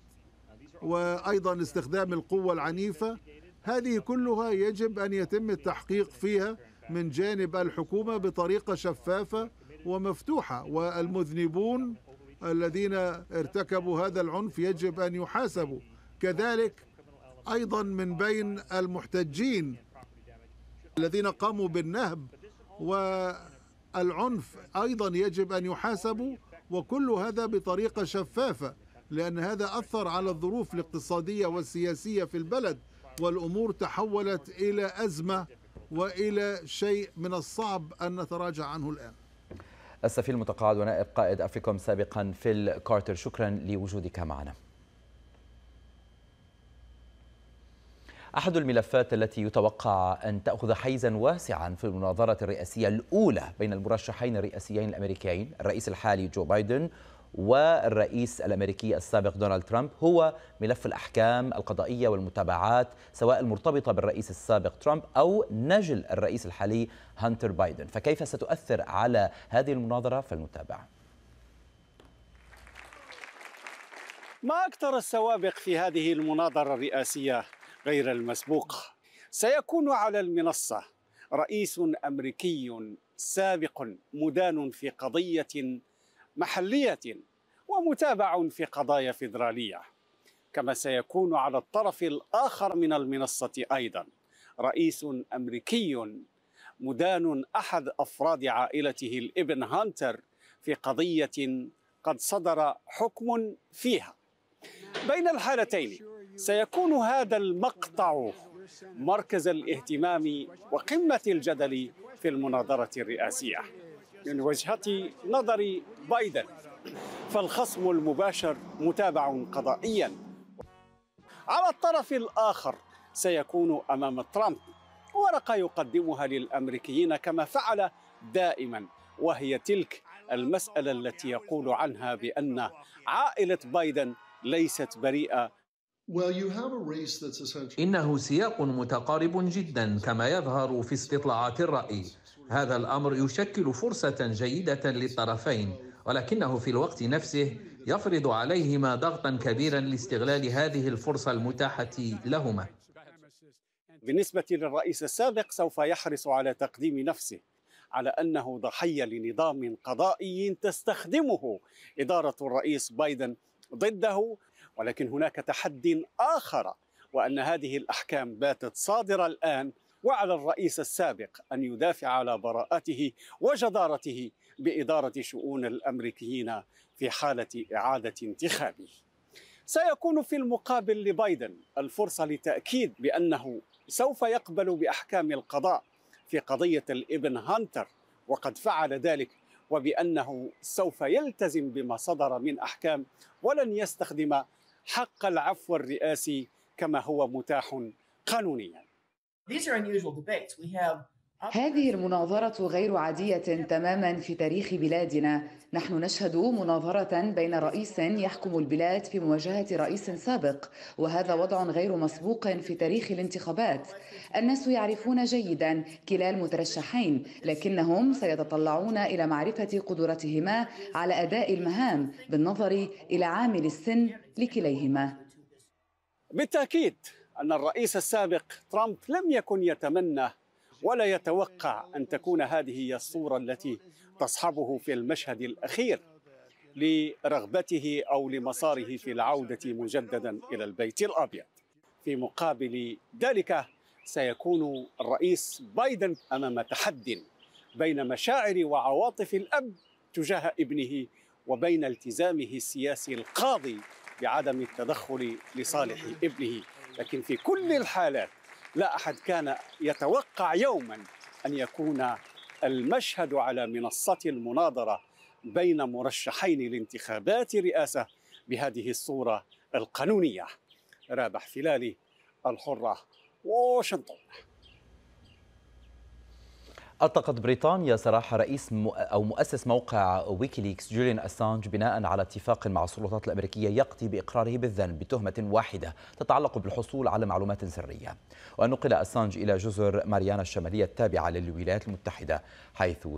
وأيضا استخدام القوة العنيفة هذه كلها يجب أن يتم التحقيق فيها من جانب الحكومة بطريقة شفافة ومفتوحة والمذنبون الذين ارتكبوا هذا العنف يجب أن يحاسبوا كذلك أيضا من بين المحتجين الذين قاموا بالنهب والعنف أيضا يجب أن يحاسبوا وكل هذا بطريقة شفافة لأن هذا أثر على الظروف الاقتصادية والسياسية في البلد والأمور تحولت إلى أزمة والى شيء من الصعب ان نتراجع عنه الان السفير المتقاعد ونائب قائد افريكوم سابقا فيل كارتر شكرا لوجودك معنا أحد الملفات التي يتوقع أن تأخذ حيزا واسعا في المناظرة الرئاسية الأولى بين المرشحين الرئاسيين الأمريكيين الرئيس الحالي جو بايدن والرئيس الامريكي السابق دونالد ترامب هو ملف الاحكام القضائيه والمتابعات سواء المرتبطه بالرئيس السابق ترامب او نجل الرئيس الحالي هانتر بايدن، فكيف ستؤثر على هذه المناظره فلنتابع. ما اكثر السوابق في هذه المناظره الرئاسيه غير المسبوقه. سيكون على المنصه رئيس امريكي سابق مدان في قضيه محلية ومتابع في قضايا فيدرالية كما سيكون على الطرف الآخر من المنصة أيضا رئيس أمريكي مدان أحد أفراد عائلته الابن هانتر في قضية قد صدر حكم فيها بين الحالتين سيكون هذا المقطع مركز الاهتمام وقمة الجدل في المناظرة الرئاسية من وجهة نظري بايدن فالخصم المباشر متابع قضائيا على الطرف الآخر سيكون أمام ترامب ورقة يقدمها للأمريكيين كما فعل دائما وهي تلك المسألة التي يقول عنها بأن عائلة بايدن ليست بريئة إنه سياق متقارب جدا كما يظهر في استطلاعات الرأي هذا الامر يشكل فرصه جيده للطرفين ولكنه في الوقت نفسه يفرض عليهما ضغطا كبيرا لاستغلال هذه الفرصه المتاحه لهما بالنسبه للرئيس السابق سوف يحرص على تقديم نفسه على انه ضحيه لنظام قضائي تستخدمه اداره الرئيس بايدن ضده ولكن هناك تحدي اخر وان هذه الاحكام باتت صادره الان وعلى الرئيس السابق أن يدافع على براءته وجدارته بإدارة شؤون الأمريكيين في حالة إعادة انتخابه سيكون في المقابل لبايدن الفرصة لتأكيد بأنه سوف يقبل بأحكام القضاء في قضية الابن هانتر وقد فعل ذلك وبأنه سوف يلتزم بما صدر من أحكام ولن يستخدم حق العفو الرئاسي كما هو متاح قانونيا هذه المناظرة غير عادية تماما في تاريخ بلادنا، نحن نشهد مناظرة بين رئيس يحكم البلاد في مواجهة رئيس سابق، وهذا وضع غير مسبوق في تاريخ الانتخابات. الناس يعرفون جيدا كلا المترشحين، لكنهم سيتطلعون إلى معرفة قدرتهما على أداء المهام بالنظر إلى عامل السن لكليهما. بالتأكيد أن الرئيس السابق ترامب لم يكن يتمنى ولا يتوقع أن تكون هذه هي الصورة التي تصحبه في المشهد الأخير لرغبته أو لمساره في العودة مجددا إلى البيت الأبيض في مقابل ذلك سيكون الرئيس بايدن أمام تحد بين مشاعر وعواطف الأب تجاه ابنه وبين التزامه السياسي القاضي بعدم التدخل لصالح ابنه لكن في كل الحالات لا احد كان يتوقع يوما ان يكون المشهد على منصه المناظره بين مرشحين لانتخابات رئاسه بهذه الصوره القانونيه رابح فلالي الحره واشنطن أطلقت بريطانيا سراح رئيس أو مؤسس موقع ويكيليكس جوليان أسانج بناء على اتفاق مع السلطات الأمريكية يقضي بإقراره بالذنب بتهمة واحدة تتعلق بالحصول على معلومات سرية ونقل أسانج إلى جزر ماريانا الشمالية التابعة للولايات المتحدة حيث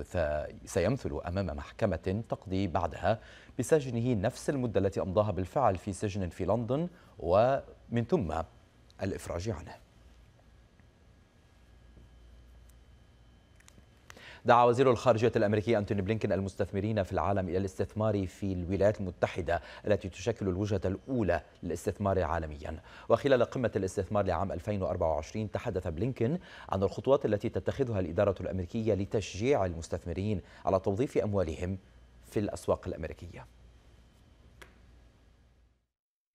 سيمثل أمام محكمة تقضي بعدها بسجنه نفس المدة التي أمضاها بالفعل في سجن في لندن ومن ثم الإفراج عنه دعا وزير الخارجية الأمريكي أنتوني بلينكن المستثمرين في العالم إلى الاستثمار في الولايات المتحدة التي تشكل الوجهة الأولى للاستثمار عالميا وخلال قمة الاستثمار لعام 2024 تحدث بلينكن عن الخطوات التي تتخذها الإدارة الأمريكية لتشجيع المستثمرين على توظيف أموالهم في الأسواق الأمريكية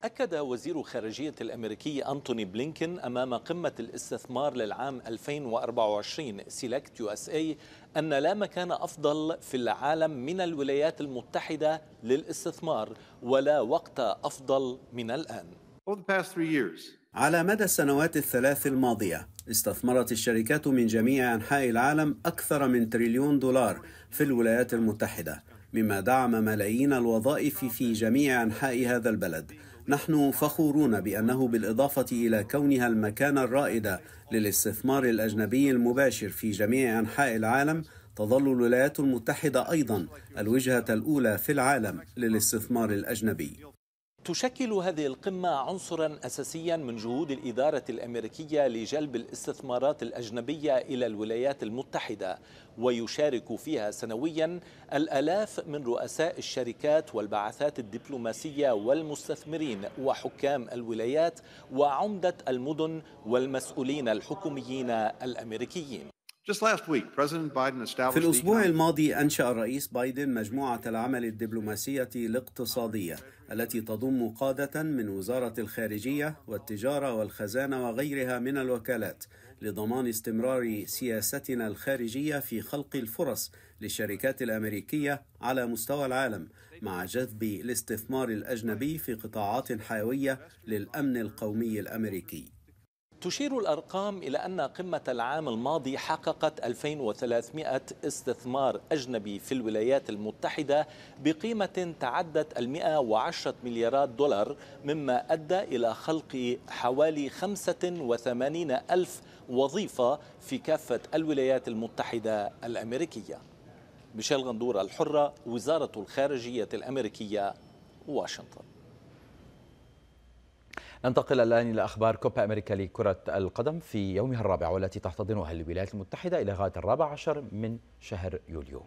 أكد وزير خارجية الأمريكي أنتوني بلينكن أمام قمة الاستثمار للعام 2024 سيلكت يو اس اي أن لا مكان أفضل في العالم من الولايات المتحدة للاستثمار ولا وقت أفضل من الآن على مدى السنوات الثلاث الماضية استثمرت الشركات من جميع أنحاء العالم أكثر من تريليون دولار في الولايات المتحدة مما دعم ملايين الوظائف في جميع أنحاء هذا البلد نحن فخورون بأنه بالإضافة إلى كونها المكان الرائد للاستثمار الأجنبي المباشر في جميع أنحاء العالم تظل الولايات المتحدة أيضا الوجهة الأولى في العالم للاستثمار الأجنبي تشكل هذه القمة عنصرا أساسيا من جهود الإدارة الأمريكية لجلب الاستثمارات الأجنبية إلى الولايات المتحدة ويشارك فيها سنويا الألاف من رؤساء الشركات والبعثات الدبلوماسية والمستثمرين وحكام الولايات وعمدة المدن والمسؤولين الحكوميين الأمريكيين في الأسبوع الماضي أنشأ الرئيس بايدن مجموعة العمل الدبلوماسية الاقتصادية التي تضم قادة من وزارة الخارجية والتجارة والخزانة وغيرها من الوكالات لضمان استمرار سياستنا الخارجية في خلق الفرص للشركات الأمريكية على مستوى العالم مع جذب الاستثمار الأجنبي في قطاعات حيوية للأمن القومي الأمريكي. تشير الأرقام إلى أن قمة العام الماضي حققت 2300 استثمار أجنبي في الولايات المتحدة بقيمة تعدت 110 مليارات دولار مما أدى إلى خلق حوالي 85 ألف وظيفة في كافة الولايات المتحدة الأمريكية ميشيل غندور الحرة وزارة الخارجية الأمريكية واشنطن ننتقل الآن إلى أخبار كوبا أمريكا لكرة القدم في يومها الرابع والتي تحتضنها الولايات المتحدة إلى غاية الرابع عشر من شهر يوليو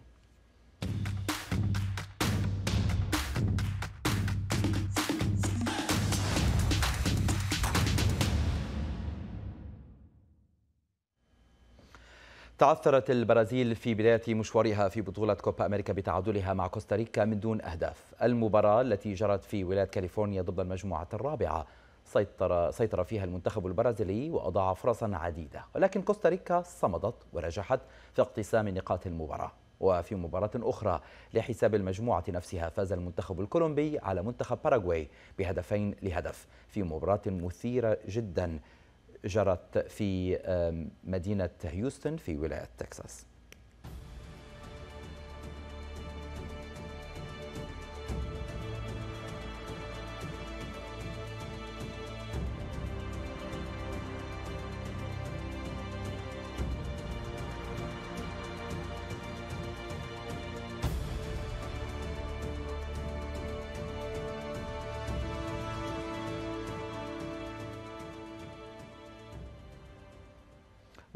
تعثرت البرازيل في بداية مشوارها في بطولة كوبا أمريكا بتعادلها مع كوستاريكا من دون أهداف المباراة التي جرت في ولاية كاليفورنيا ضد المجموعة الرابعة سيطر, سيطر فيها المنتخب البرازيلي وأضاع فرصا عديدة ولكن كوستاريكا صمدت ونجحت في اقتسام نقاط المباراة وفي مباراة أخرى لحساب المجموعة نفسها فاز المنتخب الكولومبي على منتخب باراغواي بهدفين لهدف في مباراة مثيرة جدا جرت في مدينة هيوستن في ولاية تكساس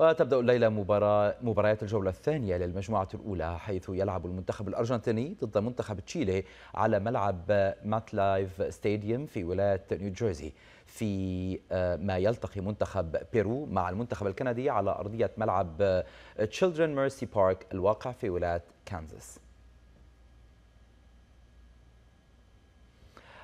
وتبدأ الليلة مباراة مباريات الجولة الثانية للمجموعة الأولى حيث يلعب المنتخب الأرجنتيني ضد منتخب تشيلي على ملعب ماتلايف ستاديوم في ولاية نيوجيرسي في آه، ما يلتقي منتخب بيرو مع المنتخب الكندي على أرضية ملعب تشيلدرن ميرسي بارك الواقع في ولاية كانزاس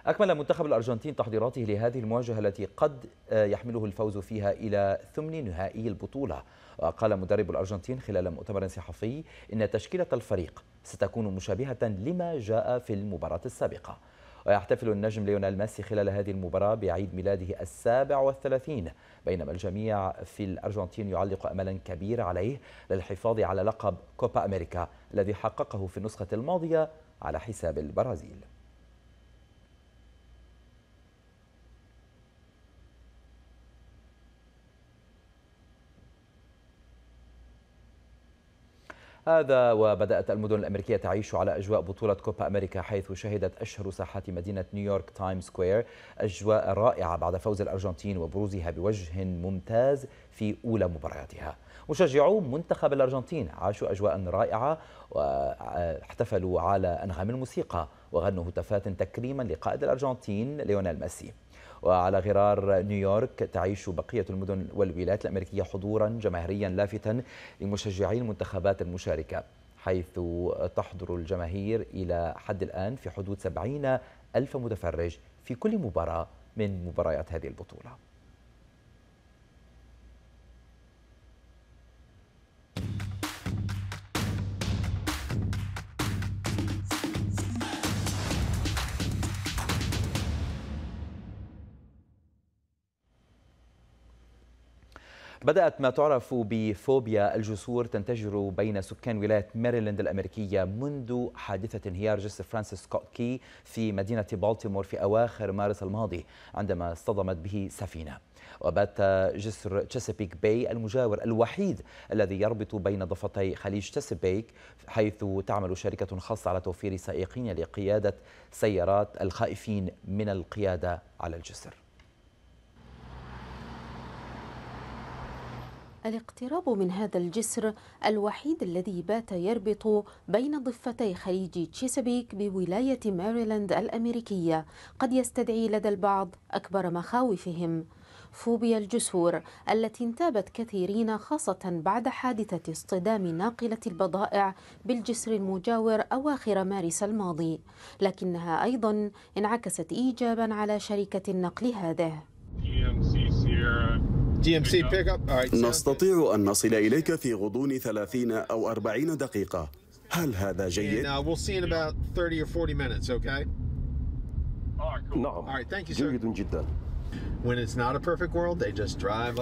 أكمل منتخب الأرجنتين تحضيراته لهذه المواجهة التي قد آه، يحمله الفوز فيها إلى ثمن نهائي البطولة وقال مدرب الأرجنتين خلال مؤتمر صحفي إن تشكيلة الفريق ستكون مشابهة لما جاء في المباراة السابقة ويحتفل النجم ليونيل ميسي خلال هذه المباراة بعيد ميلاده السابع والثلاثين بينما الجميع في الأرجنتين يعلق أملا كبير عليه للحفاظ على لقب كوبا أمريكا الذي حققه في النسخة الماضية على حساب البرازيل هذا وبدأت المدن الأمريكية تعيش على أجواء بطولة كوبا أمريكا حيث شهدت أشهر ساحات مدينة نيويورك تايم سكوير أجواء رائعة بعد فوز الأرجنتين وبروزها بوجه ممتاز في أولى مبارياتها مشجعو منتخب الأرجنتين عاشوا أجواء رائعة واحتفلوا على أنغام الموسيقى وغنوا هتافات تكريما لقائد الأرجنتين ليونيل ميسي وعلى غرار نيويورك تعيش بقية المدن والولايات الأمريكية حضورا جماهيريا لافتا لمشجعي المنتخبات المشاركة حيث تحضر الجماهير إلى حد الآن في حدود 70 ألف متفرج في كل مباراة من مباريات هذه البطولة بدأت ما تعرف بفوبيا الجسور تنتشر بين سكان ولاية ماريلاند الأمريكية منذ حادثة انهيار جسر فرانسيس سكوت كي في مدينة بالتيمور في أواخر مارس الماضي عندما اصطدمت به سفينة وبات جسر تشيسبيك باي المجاور الوحيد الذي يربط بين ضفتي خليج تشيسبيك حيث تعمل شركة خاصة على توفير سائقين لقيادة سيارات الخائفين من القيادة على الجسر الاقتراب من هذا الجسر الوحيد الذي بات يربط بين ضفتي خليج تشيسابيك بولاية ماريلاند الأمريكية قد يستدعي لدى البعض أكبر مخاوفهم فوبيا الجسور التي انتابت كثيرين خاصة بعد حادثة اصطدام ناقلة البضائع بالجسر المجاور أواخر مارس الماضي لكنها أيضا انعكست إيجابا على شركة النقل هذه نستطيع أن نصل إليك في غضون 30 أو 40 دقيقة هل هذا جيد؟ uh, نعم جيد جدا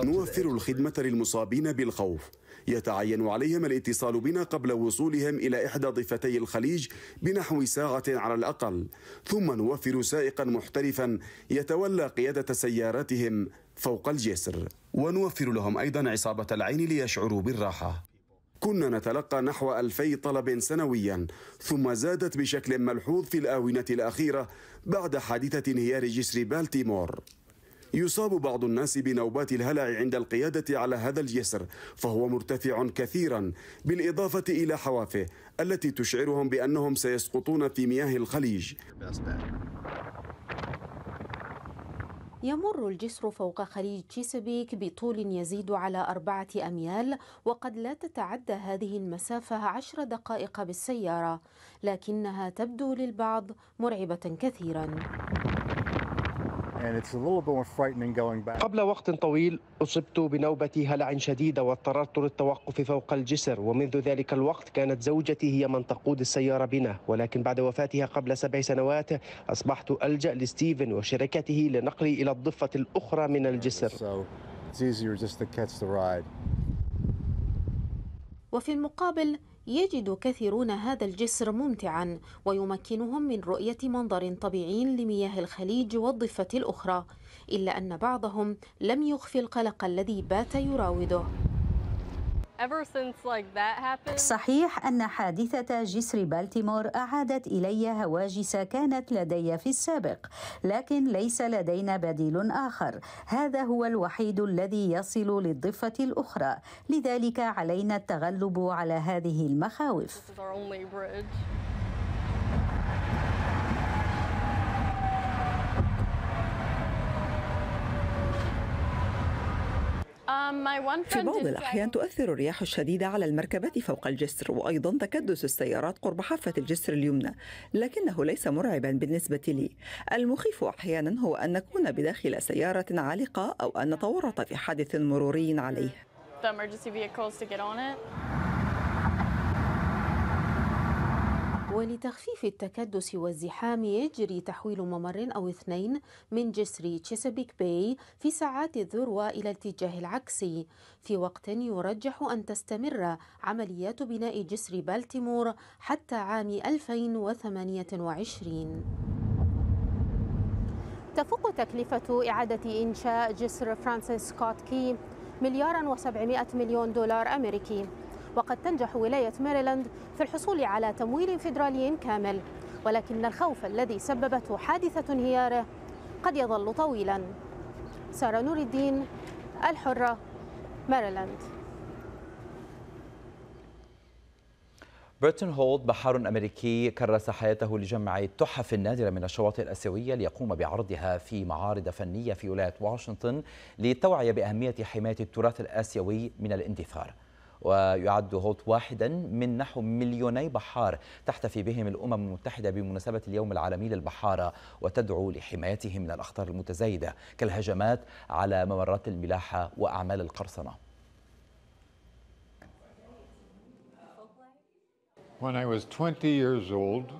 نوفر الخدمة للمصابين بالخوف يتعين عليهم الاتصال بنا قبل وصولهم إلى إحدى ضفتي الخليج بنحو ساعة على الأقل ثم نوفر سائقا محترفا يتولى قيادة سياراتهم فوق الجسر ونوفر لهم أيضا عصابة العين ليشعروا بالراحة كنا نتلقى نحو ألفي طلب سنويا ثم زادت بشكل ملحوظ في الآونة الأخيرة بعد حادثة انهيار جسر بالتيمور يصاب بعض الناس بنوبات الهلع عند القيادة على هذا الجسر فهو مرتفع كثيرا بالإضافة إلى حوافه التي تشعرهم بأنهم سيسقطون في مياه الخليج يمر الجسر فوق خليج تشيسبيك بطول يزيد على أربعة أميال وقد لا تتعدى هذه المسافة عشر دقائق بالسيارة لكنها تبدو للبعض مرعبة كثيرا قبل وقت طويل أصبت بنوبة هلع شديدة واضطررت للتوقف فوق الجسر ومنذ ذلك الوقت كانت زوجتي هي من تقود السيارة بنا ولكن بعد وفاتها قبل سبع سنوات أصبحت ألجأ لستيفن وشركته لنقلي إلى الضفة الأخرى من الجسر وفي المقابل يجد كثيرون هذا الجسر ممتعا ويمكنهم من رؤية منظر طبيعي لمياه الخليج والضفة الأخرى إلا أن بعضهم لم يخفي القلق الذي بات يراوده صحيح أن حادثة جسر بالتيمور أعادت إلي هواجس كانت لدي في السابق، لكن ليس لدينا بديل آخر، هذا هو الوحيد الذي يصل للضفة الأخرى، لذلك علينا التغلب على هذه المخاوف. Um, في بعض الأحيان تؤثر الرياح الشديدة على المركبات فوق الجسر وأيضا تكدس السيارات قرب حافة الجسر اليمنى لكنه ليس مرعبا بالنسبة لي المخيف أحيانا هو أن نكون بداخل سيارة عالقة أو أن نتورط في حادث مروري عليه ولتخفيف التكدس والزحام يجري تحويل ممر أو اثنين من جسر تشيسبيك باي في ساعات الذروة إلى الاتجاه العكسي في وقت يرجح أن تستمر عمليات بناء جسر بالتيمور حتى عام 2028 تفوق تكلفة إعادة إنشاء جسر فرانسيس سكوت كي مليارا و700 مليون دولار أمريكي وقد تنجح ولاية ميريلاند في الحصول على تمويل فيدرالي كامل ولكن الخوف الذي سببته حادثة انهياره قد يظل طويلا سارة نور الدين الحرة ميريلاند برتون هولد بحار أمريكي كرس حياته لجمع التحف النادرة من الشواطئ الآسيوية ليقوم بعرضها في معارض فنية في ولاية واشنطن للتوعية بأهمية حماية التراث الآسيوي من الاندثار. ويعد هوت واحدا من نحو مليوني بحار تحتفي بهم الأمم المتحدة بمناسبة اليوم العالمي للبحارة وتدعو لحمايتهم من الأخطار المتزايدة كالهجمات على ممرات الملاحة وأعمال القرصنة When I was 20 years old,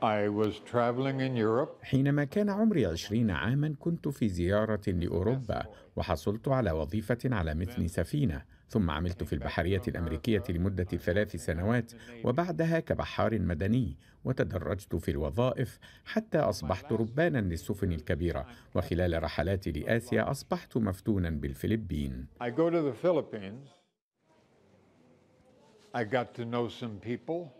I was traveling in Europe. حينما كان عمري عشرين عاما كنت في زيارة لأوروبا وحصلت على وظيفة على متن سفينة ثم عملت في البحرية الأمريكية لمدة ثلاث سنوات وبعدها كبحار مدني وتدرجت في الوظائف حتى أصبحت ربانا للسفن الكبيرة وخلال رحلاتي لآسيا أصبحت مفتونا بالفلبين I go to the Philippines. I got to know some people.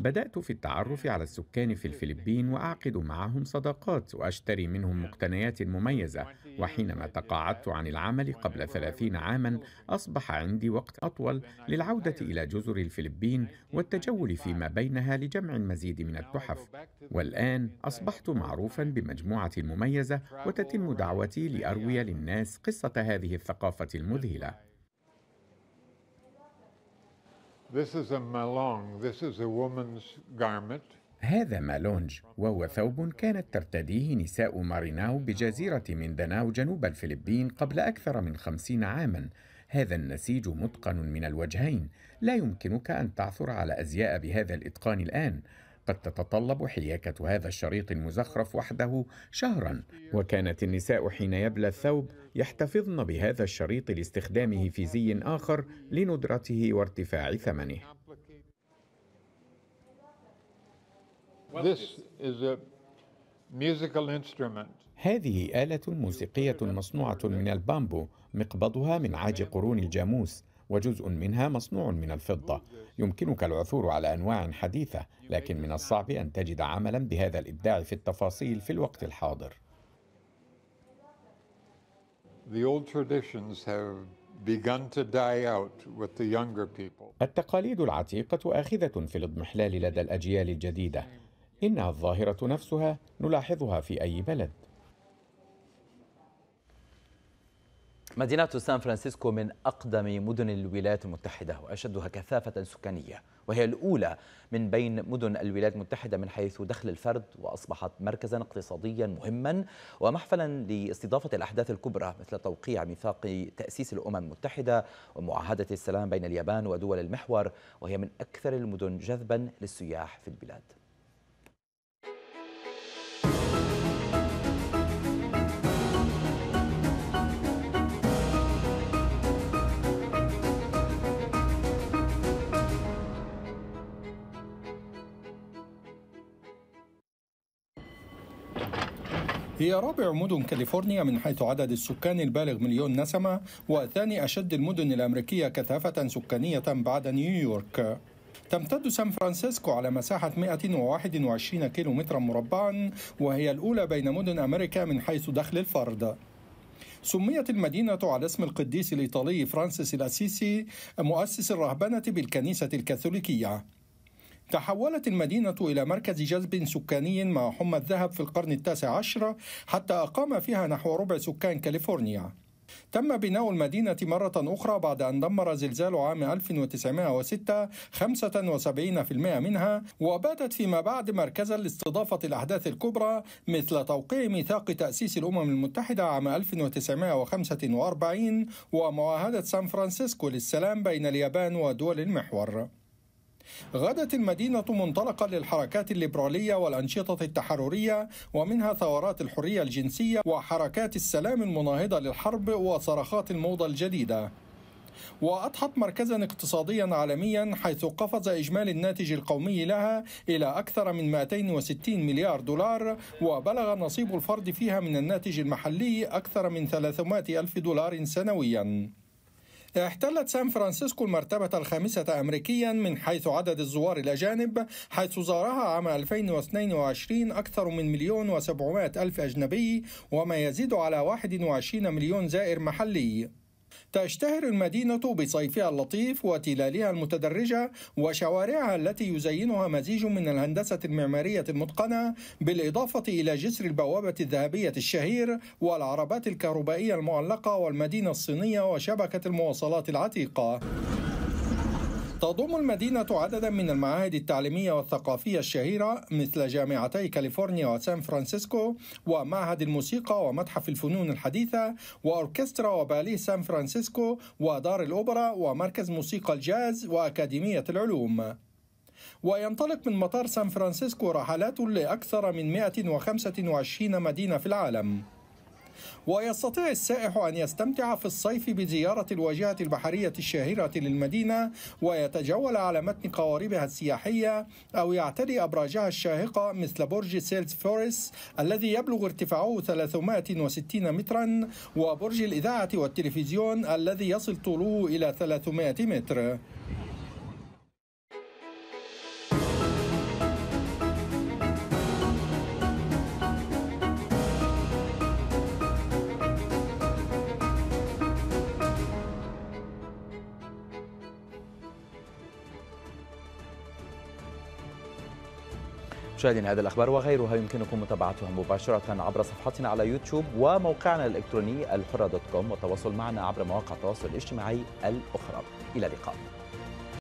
بدأت في التعرف على السكان في الفلبين وأعقد معهم صداقات وأشتري منهم مقتنيات مميزة وحينما تقاعدت عن العمل قبل ثلاثين عاما أصبح عندي وقت أطول للعودة إلى جزر الفلبين والتجول فيما بينها لجمع المزيد من التحف والآن أصبحت معروفا بمجموعة المميزة وتتم دعوتي لأروي للناس قصة هذه الثقافة المذهلة This is a malong. This is a woman's garment. هذا مالونج وهو ثوب كانت ترتديه نساء ماريناو بجزيرة مينداناو جنوب الفلبين قبل أكثر من خمسين عاماً هذا النسيج متقن من الوجهين لا يمكنك أن تعثر على أزياء بهذا الإتقان الآن قد تتطلب حياكة هذا الشريط المزخرف وحده شهرا وكانت النساء حين يبلى الثوب يحتفظن بهذا الشريط لاستخدامه في زي آخر لندرته وارتفاع ثمنه This is a musical instrument. هذه آلة موسيقية مصنوعة من البامبو مقبضها من عاج قرون الجاموس وجزء منها مصنوع من الفضة يمكنك العثور على أنواع حديثة لكن من الصعب أن تجد عملا بهذا الإبداع في التفاصيل في الوقت الحاضر التقاليد العتيقة آخذة في الاضمحلال لدى الأجيال الجديدة إنها الظاهرة نفسها نلاحظها في أي بلد مدينة سان فرانسيسكو من أقدم مدن الولايات المتحدة وأشدها كثافة سكانية وهي الأولى من بين مدن الولايات المتحدة من حيث دخل الفرد وأصبحت مركزا اقتصاديا مهما ومحفلا لاستضافة الأحداث الكبرى مثل توقيع ميثاق تأسيس الأمم المتحدة ومعاهدة السلام بين اليابان ودول المحور وهي من أكثر المدن جذبا للسياح في البلاد هي رابع مدن كاليفورنيا من حيث عدد السكان البالغ مليون نسمة وثاني أشد المدن الأمريكية كثافة سكانية بعد نيويورك تمتد سان فرانسيسكو على مساحة 121 كيلومترا مربعا وهي الأولى بين مدن أمريكا من حيث دخل الفرد سميت المدينة على اسم القديس الإيطالي فرانسيس الأسيسي مؤسس الرهبنة بالكنيسة الكاثوليكية تحولت المدينة إلى مركز جذب سكاني مع حمى الذهب في القرن التاسع عشر حتى أقام فيها نحو ربع سكان كاليفورنيا تم بناء المدينة مرة أخرى بعد أن دمر زلزال عام 1906 75% منها وباتت فيما بعد مركزا لاستضافة الأحداث الكبرى مثل توقيع ميثاق تأسيس الأمم المتحدة عام 1945 ومعاهدة سان فرانسيسكو للسلام بين اليابان ودول المحور غادت المدينة منطلقا للحركات الليبرالية والأنشطة التحررية ومنها ثورات الحرية الجنسية وحركات السلام المناهضة للحرب وصرخات الموضة الجديدة وأضحت مركزا اقتصاديا عالميا حيث قفز إجمالي الناتج القومي لها إلى أكثر من 260 مليار دولار وبلغ نصيب الفرد فيها من الناتج المحلي أكثر من 300 ألف دولار سنويا احتلت سان فرانسيسكو المرتبة الخامسة أمريكيا من حيث عدد الزوار الأجانب حيث زارها عام 2022 أكثر من مليون وسبعمائة ألف أجنبي وما يزيد على 21 مليون زائر محلي تشتهر المدينة بصيفها اللطيف وتلالها المتدرجة وشوارعها التي يزينها مزيج من الهندسة المعمارية المتقنة بالإضافة إلى جسر البوابة الذهبية الشهير والعربات الكهربائية المعلقة والمدينة الصينية وشبكة المواصلات العتيقة تضم المدينة عددا من المعاهد التعليمية والثقافية الشهيرة مثل جامعتي كاليفورنيا وسان فرانسيسكو ومعهد الموسيقى ومتحف الفنون الحديثة وأوركسترا وباليه سان فرانسيسكو ودار الأوبرا ومركز موسيقى الجاز وأكاديمية العلوم وينطلق من مطار سان فرانسيسكو رحلات لأكثر من 125 مدينة في العالم ويستطيع السائح أن يستمتع في الصيف بزيارة الواجهة البحرية الشهيرة للمدينة ويتجول على متن قواربها السياحية أو يعتري أبراجها الشاهقة مثل برج سيلز فوريس الذي يبلغ ارتفاعه 360 مترا وبرج الإذاعة والتلفزيون الذي يصل طوله إلى 300 متر مشاهدينا هذه الأخبار وغيرها يمكنكم متابعتها مباشرة عبر صفحتنا على يوتيوب وموقعنا الإلكتروني الحرة دوت كوم والتواصل معنا عبر مواقع التواصل الاجتماعي الأخرى إلى اللقاء